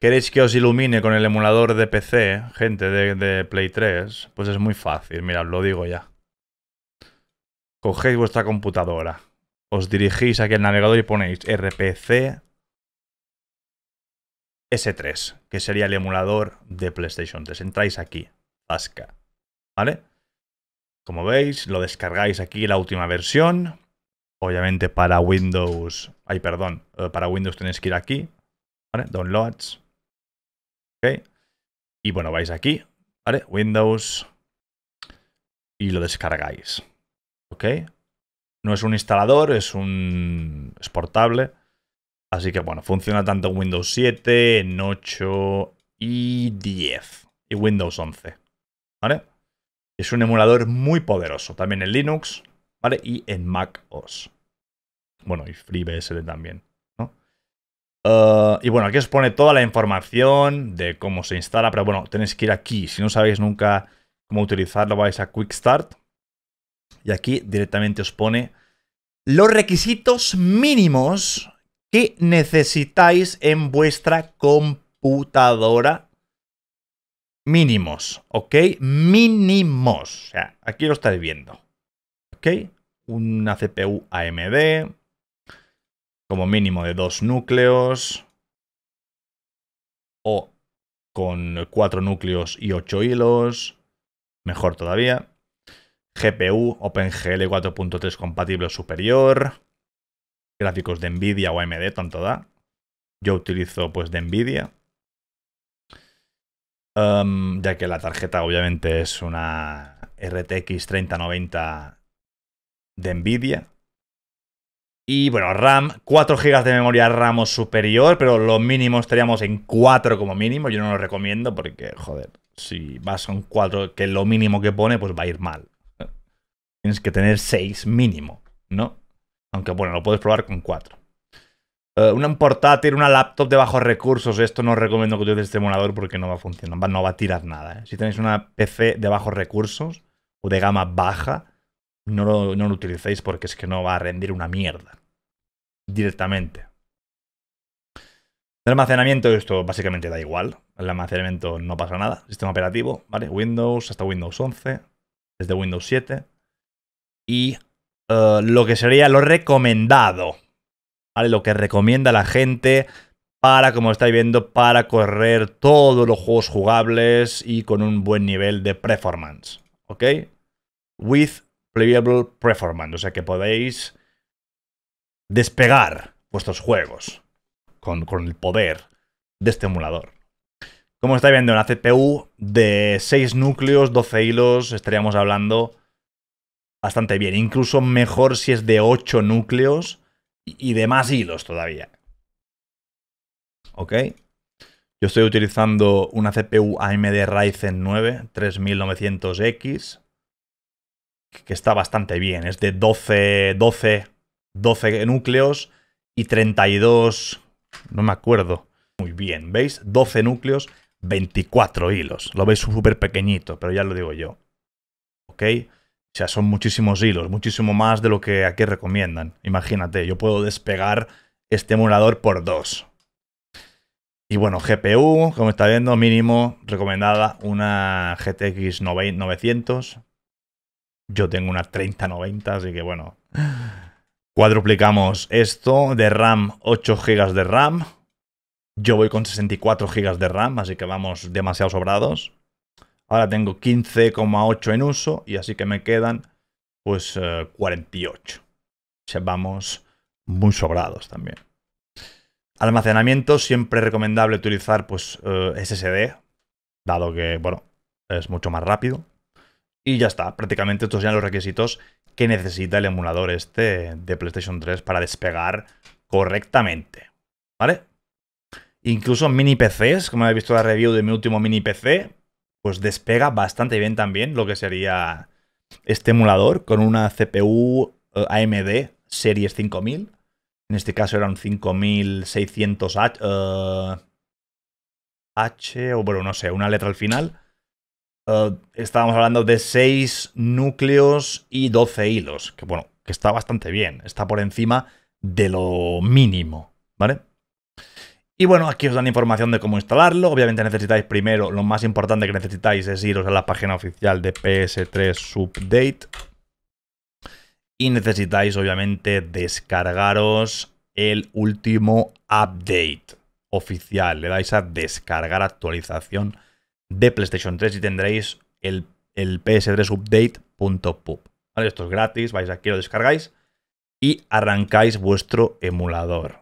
¿Queréis que os ilumine con el emulador de PC, gente de, Play 3? Pues es muy fácil, mirad, lo digo ya. Cogéis vuestra computadora, os dirigís aquí al navegador y ponéis RPC S3, que sería el emulador de PlayStation 3. Entráis aquí, Pasca, ¿vale? Como veis, lo descargáis aquí la última versión. Obviamente para Windows, ay perdón, eh, para Windows tenéis que ir aquí, ¿vale? Downloads. ¿okay? Y bueno, vais aquí, ¿vale? Windows y lo descargáis, ¿ok? No es un instalador, es un portable. Así que bueno, funciona tanto en Windows 7, en 8 y 10 y Windows 11, ¿vale? Es un emulador muy poderoso, también en Linux, ¿vale? Y en Mac OS. Bueno, y FreeBSD también. Eh, y bueno, aquí os pone toda la información de cómo se instala, pero bueno, tenéis que ir aquí. Si no sabéis nunca cómo utilizarlo, vais a Quick Start. Y aquí directamente os pone los requisitos mínimos que necesitáis en vuestra computadora. Mínimos, ¿ok? Mínimos. O sea, aquí lo estáis viendo. ¿Ok? Una CPU AMD, como mínimo de dos núcleos o con cuatro núcleos y ocho hilos, mejor todavía. GPU OpenGL 4.3 compatible superior, gráficos de Nvidia o AMD, tanto da. Yo utilizo pues de Nvidia, em, ya que la tarjeta obviamente es una RTX 3090 de Nvidia, y bueno, RAM, 4 GB de memoria RAM superior, pero lo mínimo estaríamos en 4 como mínimo. Yo no lo recomiendo porque, joder, si vas a un 4 que lo mínimo que pone, pues va a ir mal. Tienes que tener 6 mínimo, ¿no? Aunque bueno, lo puedes probar con 4. Eh, una un portátil, una laptop de bajos recursos. Esto no os recomiendo que utilices este emulador porque no va a funcionar, no va a tirar nada. ¿eh? Si tenéis una PC de bajos recursos o de gama baja, no lo, utilicéis porque es que no va a rendir una mierda. Directamente. El almacenamiento, esto básicamente da igual. El almacenamiento no pasa nada. Sistema operativo, ¿vale? Windows hasta Windows 11, desde Windows 7. Y eh, lo que sería lo recomendado, ¿vale? Lo que recomienda la gente para, como estáis viendo, para correr todos los juegos jugables y con un buen nivel de performance, ¿ok? With Playable o sea que podéis despegar vuestros juegos con, con el poder de este emulador. Como estáis viendo, una CPU de 6 núcleos, 12 hilos, estaríamos hablando bastante bien. Incluso mejor si es de 8 núcleos y de más hilos todavía. ¿Ok? Yo estoy utilizando una CPU AMD Ryzen 9 3900X que está bastante bien. Es de 12, 12, 12 núcleos y 32, no me acuerdo. Muy bien, ¿veis? 12 núcleos, 24 hilos. Lo veis súper pequeñito, pero ya lo digo yo. ¿Ok? O sea, son muchísimos hilos, muchísimo más de lo que aquí recomiendan. Imagínate, yo puedo despegar este emulador por dos. Y bueno, GPU, como está viendo, mínimo recomendada una GTX 900 yo tengo una 3090, así que bueno. Cuadruplicamos esto de RAM, 8 GB de RAM. Yo voy con 64 GB de RAM, así que vamos demasiado sobrados. Ahora tengo 15,8 en uso y así que me quedan pues 48. Eh, o vamos muy sobrados también. Almacenamiento, siempre recomendable utilizar pues eh, SSD, dado que, bueno, es mucho más rápido. Y ya está, prácticamente estos serían los requisitos que necesita el emulador este de PlayStation 3 para despegar correctamente. ¿Vale? Incluso mini PCs, como habéis visto la review de mi último mini PC, pues despega bastante bien también lo que sería este emulador con una CPU eh, AMD Series 5000. En este caso eran 5600 eh, H, o bueno, no sé, una letra al final. Eh, estábamos hablando de 6 núcleos y 12 hilos, que bueno, que está bastante bien, está por encima de lo mínimo, ¿vale? Y bueno, aquí os dan información de cómo instalarlo. Obviamente necesitáis primero, lo más importante que necesitáis es iros a la página oficial de PS3 Update. Y necesitáis, obviamente, descargaros el último update oficial. Le dais a descargar actualización de PlayStation 3 y tendréis el, el PS3 Update.pub. ¿Vale? Esto es gratis, vais aquí, lo descargáis y arrancáis vuestro emulador.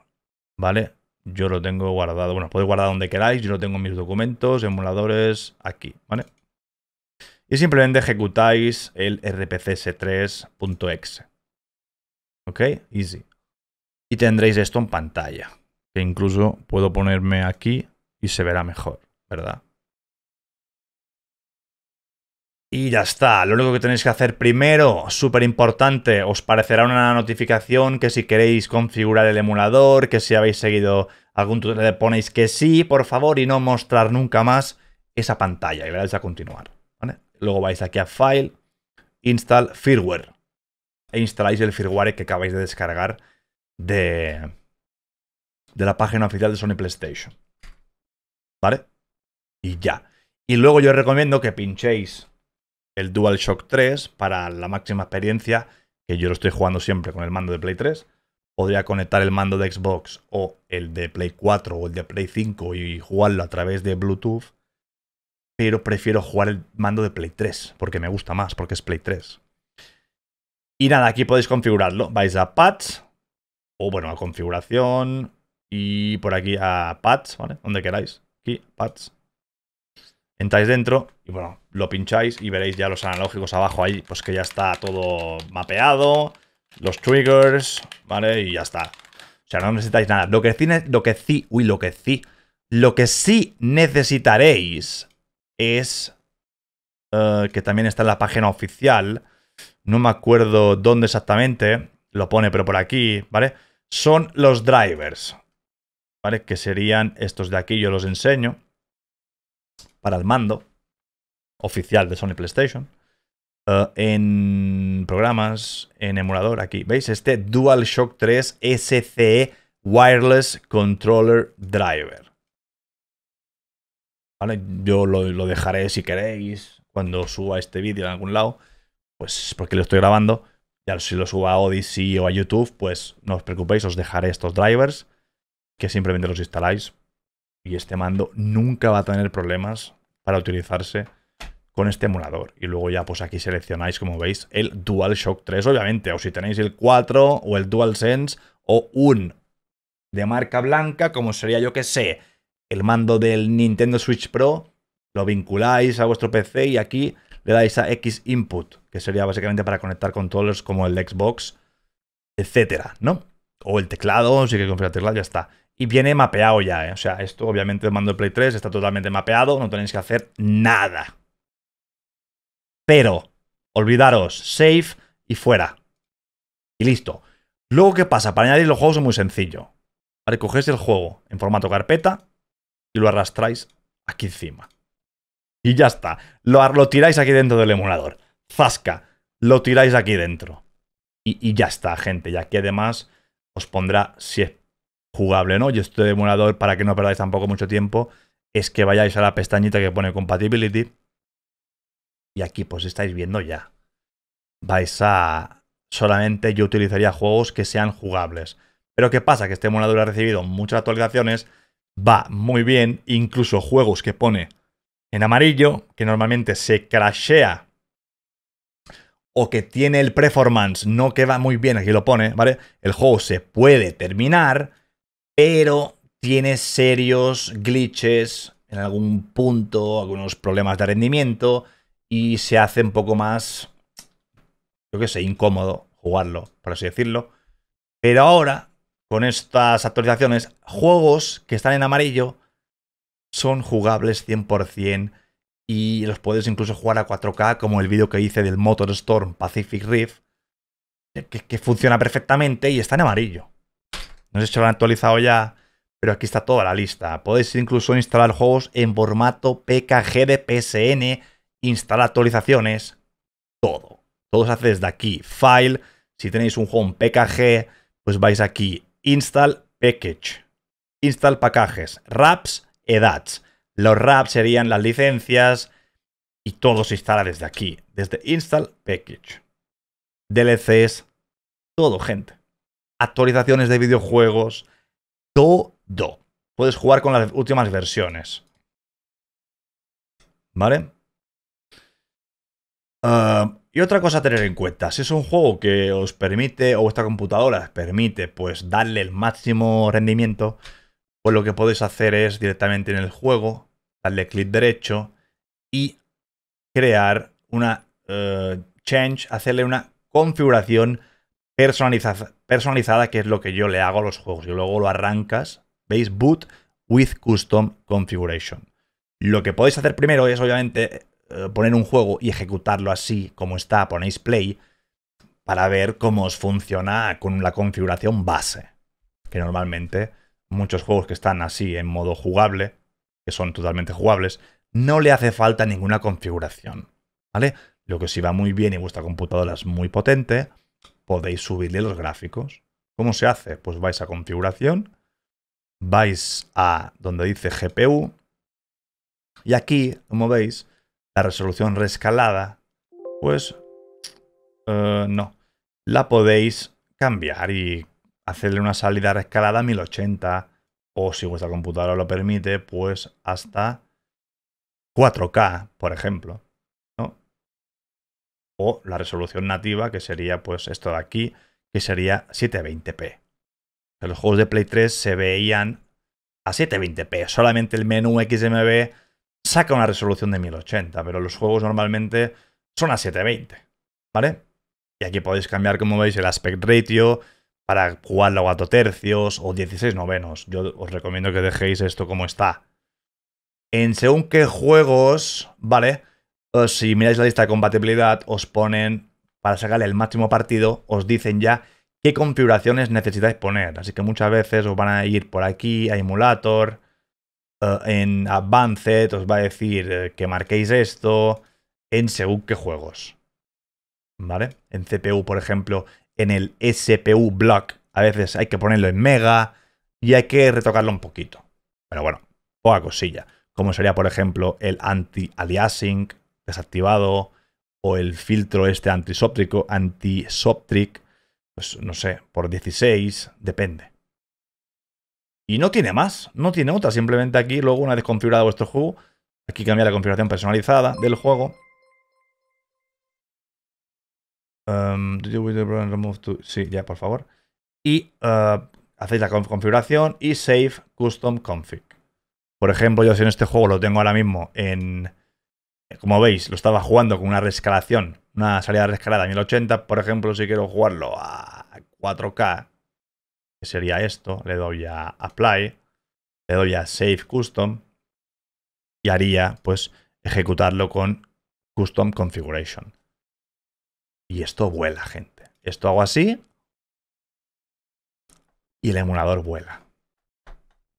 ¿Vale? Yo lo tengo guardado. Bueno, podéis guardar donde queráis. Yo lo tengo en mis documentos, emuladores, aquí. ¿Vale? Y simplemente ejecutáis el rpcs3.exe. ¿Ok? Easy. Y tendréis esto en pantalla. Que incluso puedo ponerme aquí y se verá mejor, ¿verdad? Y ya está, lo único que tenéis que hacer primero, súper importante, os parecerá una notificación que si queréis configurar el emulador, que si habéis seguido algún tutorial le ponéis que sí, por favor, y no mostrar nunca más esa pantalla y vais a continuar. Luego vais aquí a File, Install Firmware e instaláis el firmware que acabáis de descargar de, de la página oficial de Sony PlayStation. ¿Vale? Y ya. Y luego yo os recomiendo que pinchéis el DualShock 3 para la máxima experiencia, que yo lo estoy jugando siempre con el mando de Play 3. Podría conectar el mando de Xbox o el de Play 4 o el de Play 5 y jugarlo a través de Bluetooth. Pero prefiero jugar el mando de Play 3 porque me gusta más, porque es Play 3. Y nada, aquí podéis configurarlo. Vais a Pads o bueno, a configuración y por aquí a Pads, ¿vale? Donde queráis. Aquí, Pads. Entráis dentro y bueno, lo pincháis y veréis ya los analógicos abajo ahí, pues que ya está todo mapeado, los triggers, ¿vale? Y ya está. O sea, no necesitáis nada. Lo que sí, lo que sí, uy, lo que sí, lo que sí necesitaréis es eh, que también está en la página oficial. No me acuerdo dónde exactamente lo pone, pero por aquí, ¿vale? Son los drivers, ¿vale? Que serían estos de aquí, yo los enseño para el mando oficial de Sony PlayStation. Eh, en programas, en emulador, aquí, ¿veis? Este DualShock 3 SCE Wireless Controller Driver. Yo lo, lo, dejaré si queréis cuando suba este vídeo en algún lado, pues porque lo estoy grabando. Ya si lo suba a Odyssey o a YouTube, pues no os preocupéis, os dejaré estos drivers que simplemente los instaláis y este mando nunca va a tener problemas para utilizarse con este emulador. Y luego ya pues aquí seleccionáis, como veis, el DualShock 3, obviamente, o si tenéis el 4 o el DualSense o un de marca blanca, como sería yo que sé, el mando del Nintendo Switch Pro, lo vinculáis a vuestro PC y aquí le dais a X input, que sería básicamente para conectar controles como el Xbox, etcétera, ¿no? O el teclado, si que configurar teclado, ya está y viene mapeado ya, ¿eh? O sea, esto obviamente el mando de Play 3 está totalmente mapeado, no tenéis que hacer nada. Pero, olvidaros, save y fuera. Y listo. Luego, ¿qué pasa? Para añadir los juegos es muy sencillo. para cogéis el juego en formato carpeta y lo arrastráis aquí encima. Y ya está. Lo, tiráis aquí dentro del emulador. Zasca. Lo tiráis aquí dentro. Y, y ya está, gente. Y aquí además os pondrá si jugable, ¿no? Y este emulador, para que no perdáis tampoco mucho tiempo, es que vayáis a la pestañita que pone Compatibility. Y aquí, pues estáis viendo ya. Vais a... Solamente yo utilizaría juegos que sean jugables. Pero ¿qué pasa? Que este emulador ha recibido muchas actualizaciones, va muy bien, incluso juegos que pone en amarillo, que normalmente se crashea o que tiene el performance no que va muy bien, aquí lo pone, ¿vale? El juego se puede terminar pero tiene serios glitches en algún punto, algunos problemas de rendimiento y se hace un poco más, yo que, sé, incómodo jugarlo, por así decirlo. Pero ahora, con estas actualizaciones, juegos que están en amarillo son jugables 100% y los puedes incluso jugar a 4K, como el vídeo que hice del MotorStorm Pacific Rift, que, que funciona perfectamente y está en amarillo. No sé si lo han actualizado ya, pero aquí está toda la lista. Podéis incluso instalar juegos en formato PKG de PSN, instalar actualizaciones, todo. Todo se hace desde aquí. File, si tenéis un juego PKG, pues vais aquí. Install Package. Install Packages. raps Edats. Los raps serían las licencias y todo se instala desde aquí. Desde Install Package. DLCs. Todo, gente actualizaciones de videojuegos, todo. Puedes jugar con las últimas versiones. ¿Vale? Ah, y otra cosa a tener en cuenta, si es un juego que os permite, o vuestra computadora os permite, pues darle el máximo rendimiento, pues lo que podéis hacer es directamente en el juego, darle clic derecho y crear una eh, change, hacerle una configuración personalizada, que es lo que yo le hago a los juegos. Y luego lo arrancas, veis, boot with custom configuration. Lo que podéis hacer primero es, obviamente, eh, poner un juego y ejecutarlo así como está, ponéis play, para ver cómo os funciona con la configuración base. Que normalmente muchos juegos que están así en modo jugable, que son totalmente jugables, no le hace falta ninguna configuración. ¿Vale? Lo que sí va muy bien y vuestra computadora es muy potente, podéis subirle los gráficos. ¿Cómo se hace? Pues vais a configuración, vais a donde dice GPU y aquí, como veis, la resolución rescalada, pues eh, no, la podéis cambiar y hacerle una salida rescalada a 1080 o si vuestra computadora lo permite, pues hasta 4K, por ejemplo o la resolución nativa, que sería pues esto de aquí, que sería 720p. Los juegos de Play 3 se veían a 720p, solamente el menú XMB saca una resolución de 1080, pero los juegos normalmente son a 720, ¿vale? Y aquí podéis cambiar, como veis, el aspect ratio para jugarlo a 4 tercios o 16 novenos. Yo os recomiendo que dejéis esto como está. En según qué juegos, ¿vale? si miráis la lista de compatibilidad, os ponen, para sacarle el máximo partido, os dicen ya qué configuraciones necesitáis poner. Así que muchas veces os van a ir por aquí a emulator, eh, en advanced os va a decir eh, que marquéis esto, en según qué juegos. ¿Vale? En CPU, por ejemplo, en el SPU block, a veces hay que ponerlo en mega y hay que retocarlo un poquito. Pero bueno, poca cosilla. Como sería, por ejemplo, el anti-aliasing, desactivado o el filtro este antisóptrico, antisoptric, pues no sé, por 16, depende. Y no tiene más, no tiene otra. Simplemente aquí, luego una vez configurado vuestro juego, aquí cambia la configuración personalizada del juego. Um, sí, ya, por favor. Y uh, hacéis la configuración y save custom config. Por ejemplo, yo si en este juego lo tengo ahora mismo en como veis, lo estaba jugando con una rescalación, una salida rescalada a 1080. Por ejemplo, si quiero jugarlo a 4K, que sería esto, le doy a Apply, le doy a Save Custom y haría, pues, ejecutarlo con Custom Configuration. Y esto vuela, gente. Esto hago así y el emulador vuela.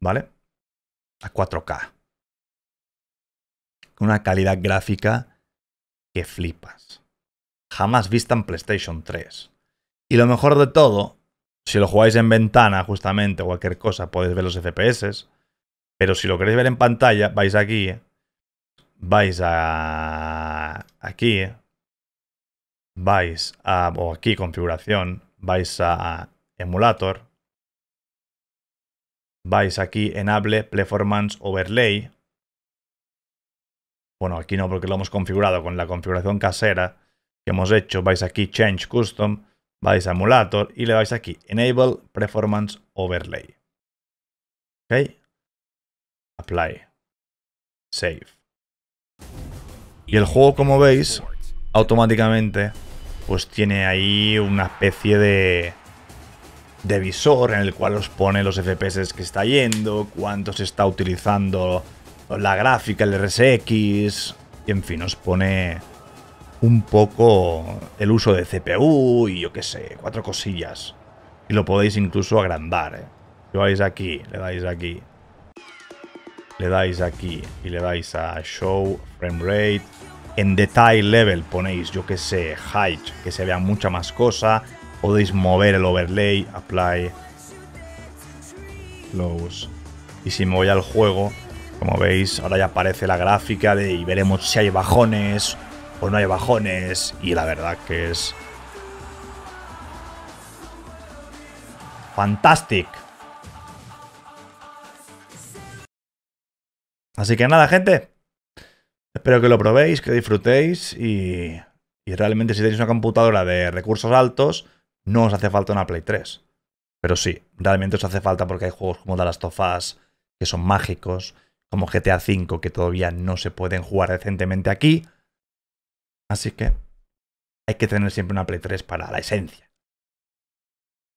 ¿Vale? A 4K con una calidad gráfica que flipas. Jamás vista en PlayStation 3. Y lo mejor de todo, si lo jugáis en ventana justamente o cualquier cosa, podéis ver los FPS. Pero si lo queréis ver en pantalla, vais aquí, vais a... aquí, vais a... o aquí, configuración, vais a emulator, vais aquí, enable, performance, overlay, bueno, aquí no porque lo hemos configurado con la configuración casera que hemos hecho. Vais aquí Change Custom, vais a Emulator y le vais aquí Enable Performance Overlay. ¿Ok? Apply. Save. Y el juego, como veis, automáticamente pues tiene ahí una especie de, de visor en el cual os pone los FPS que está yendo, cuánto se está utilizando la gráfica, el RSX, y en fin, os pone un poco el uso de CPU y yo qué sé, cuatro cosillas. Y lo podéis incluso agrandar, ¿eh? Lo vais aquí, le dais aquí. Le dais aquí y le dais a Show Frame Rate. En Detail Level ponéis, yo que sé, Height, que se vea mucha más cosa. Podéis mover el overlay, Apply, Close. Y si me voy al juego, como veis, ahora ya aparece la gráfica de y veremos si hay bajones o no hay bajones. Y la verdad que es... fantástico. Así que nada, gente. Espero que lo probéis, que disfrutéis y, y realmente si tenéis una computadora de recursos altos, no os hace falta una Play 3. Pero sí, realmente os hace falta porque hay juegos como The Last que son mágicos, como GTA V que todavía no se pueden jugar decentemente aquí. Así que hay que tener siempre una Play 3 para la esencia.